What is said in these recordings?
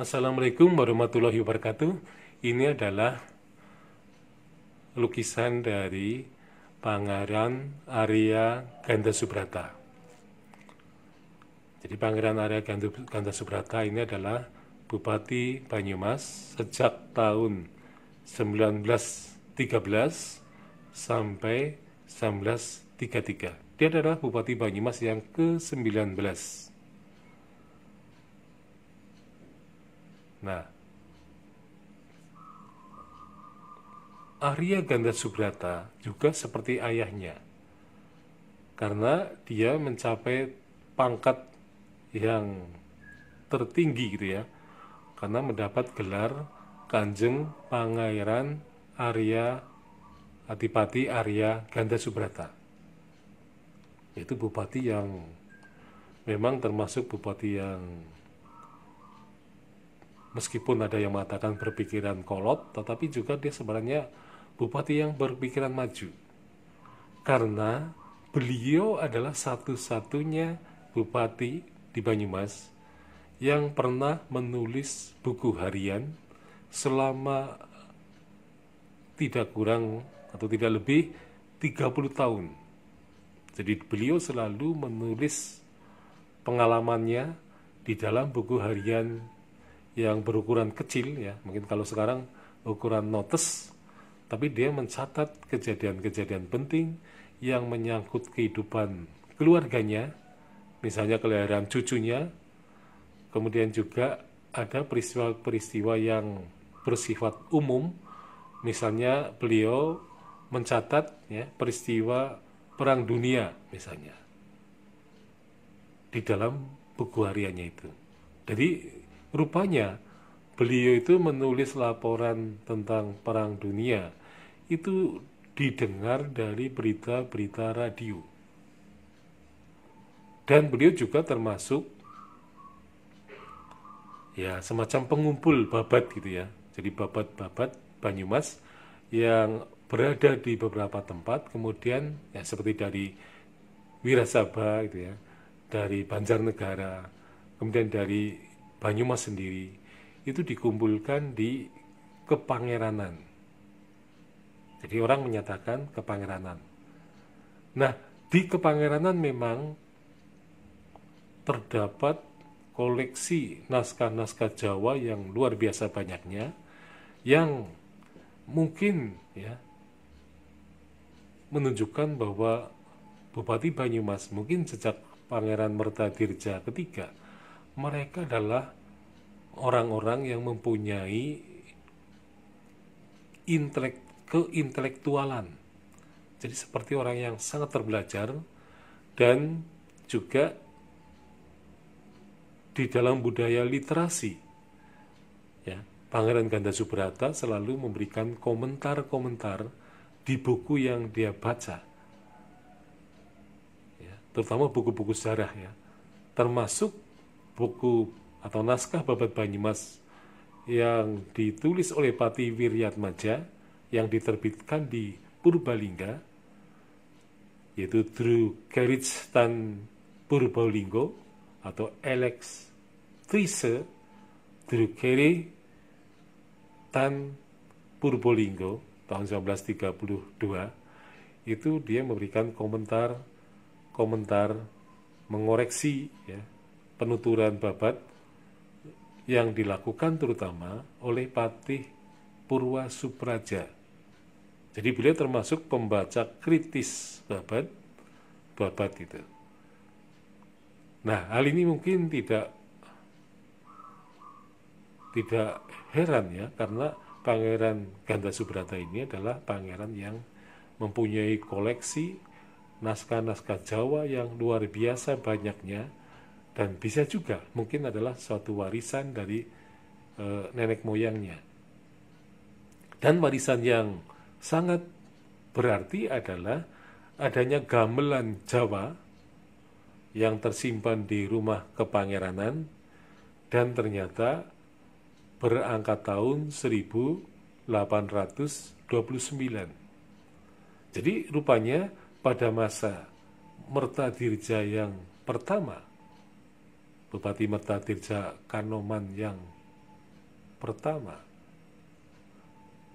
Assalamualaikum warahmatullahi wabarakatuh. Ini adalah lukisan dari Pangeran Arya Ganda Subrata. Jadi Pangeran Arya Ganda, Subrata ini adalah Bupati Banyumas sejak tahun 1913 sampai 1933. Dia adalah Bupati Banyumas yang ke-19. Nah, Arya Ganda Subrata juga seperti ayahnya, karena dia mencapai pangkat yang tertinggi gitu ya, karena mendapat gelar Kanjeng Pangairan Arya Adipati Arya Ganda Subrata. Itu bupati yang memang termasuk bupati yang meskipun ada yang mengatakan berpikiran kolot, tetapi juga dia sebenarnya bupati yang berpikiran maju. Karena beliau adalah satu-satunya bupati di Banyumas yang pernah menulis buku harian selama tidak kurang atau tidak lebih 30 tahun. Jadi beliau selalu menulis pengalamannya di dalam buku harian yang berukuran kecil ya mungkin kalau sekarang ukuran notes tapi dia mencatat kejadian-kejadian penting yang menyangkut kehidupan keluarganya misalnya kelahiran cucunya kemudian juga ada peristiwa-peristiwa yang bersifat umum misalnya beliau mencatat ya peristiwa perang dunia misalnya di dalam buku hariannya itu jadi Rupanya, beliau itu menulis laporan tentang Perang Dunia. Itu didengar dari berita-berita radio. Dan beliau juga termasuk ya semacam pengumpul babat gitu ya. Jadi babat-babat Banyumas yang berada di beberapa tempat kemudian ya seperti dari Wirasaba gitu ya, dari Banjarnegara, kemudian dari Banyumas sendiri itu dikumpulkan di Kepangeranan. Jadi orang menyatakan Kepangeranan. Nah, di Kepangeranan memang terdapat koleksi naskah-naskah Jawa yang luar biasa banyaknya yang mungkin ya menunjukkan bahwa Bupati Banyumas mungkin sejak Pangeran Merta Dirja ketiga mereka adalah orang-orang yang mempunyai intelek keintelektualan. Jadi seperti orang yang sangat terbelajar dan juga di dalam budaya literasi. Ya, Pangeran Ganda Subrata selalu memberikan komentar-komentar di buku yang dia baca. Ya, terutama buku-buku sejarah ya. Termasuk buku atau naskah babat Banyumas yang ditulis oleh Pati Wiryatmaja yang diterbitkan di Purbalingga yaitu Drew Gerrits Tan Purbalinggo atau Alex Trise Drew Gerry Tan Purbalinggo tahun 1932 itu dia memberikan komentar komentar mengoreksi ya penuturan babat yang dilakukan terutama oleh Patih Purwa Supraja. Jadi beliau termasuk pembaca kritis babat babat itu. Nah, hal ini mungkin tidak tidak heran ya karena Pangeran Ganda Subrata ini adalah pangeran yang mempunyai koleksi naskah-naskah Jawa yang luar biasa banyaknya dan bisa juga mungkin adalah suatu warisan dari e, nenek moyangnya. Dan warisan yang sangat berarti adalah adanya gamelan Jawa yang tersimpan di rumah kepangeranan dan ternyata berangkat tahun 1829. Jadi rupanya pada masa Merta Dirja yang pertama Bupati Merta Tirja Kanoman yang pertama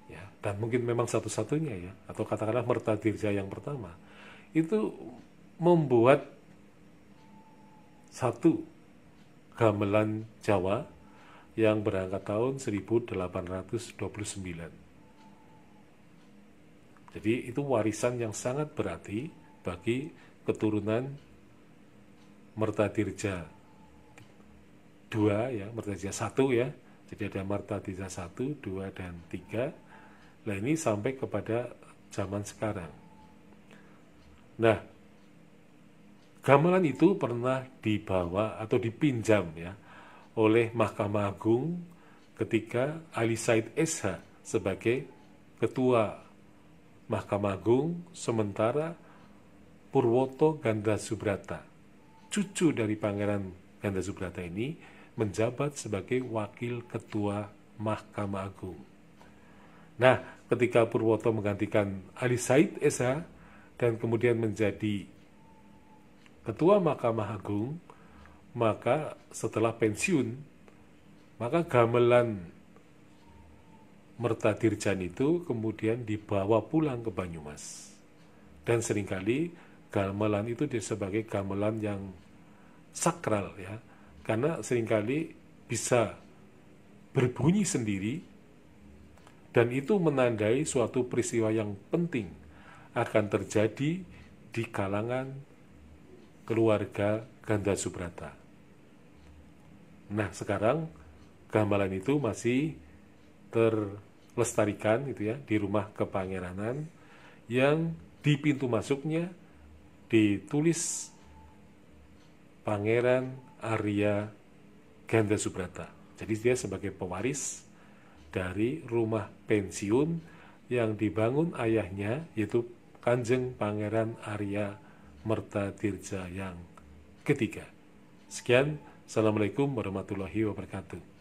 ya dan mungkin memang satu-satunya ya atau katakanlah Merta Tirja yang pertama itu membuat satu gamelan Jawa yang berangkat tahun 1829. Jadi itu warisan yang sangat berarti bagi keturunan Merta Dirja dua ya Martadija satu ya jadi ada Marta Tiga satu dua dan tiga nah ini sampai kepada zaman sekarang nah gamelan itu pernah dibawa atau dipinjam ya oleh Mahkamah Agung ketika Ali Said Sh sebagai ketua Mahkamah Agung sementara Purwoto Gandra Subrata, cucu dari Pangeran Ganda Subrata ini menjabat sebagai Wakil Ketua Mahkamah Agung. Nah, ketika Purwoto menggantikan Ali Said Esa dan kemudian menjadi Ketua Mahkamah Agung, maka setelah pensiun, maka gamelan Merta Dirjan itu kemudian dibawa pulang ke Banyumas. Dan seringkali gamelan itu sebagai gamelan yang sakral ya karena seringkali bisa berbunyi sendiri dan itu menandai suatu peristiwa yang penting akan terjadi di kalangan keluarga Ganda Subrata. Nah sekarang gamelan itu masih terlestarikan gitu ya di rumah kepangeranan yang di pintu masuknya ditulis Pangeran Arya Ganda Subrata. Jadi dia sebagai pewaris dari rumah pensiun yang dibangun ayahnya yaitu Kanjeng Pangeran Arya Merta Dirja yang ketiga. Sekian, Assalamualaikum warahmatullahi wabarakatuh.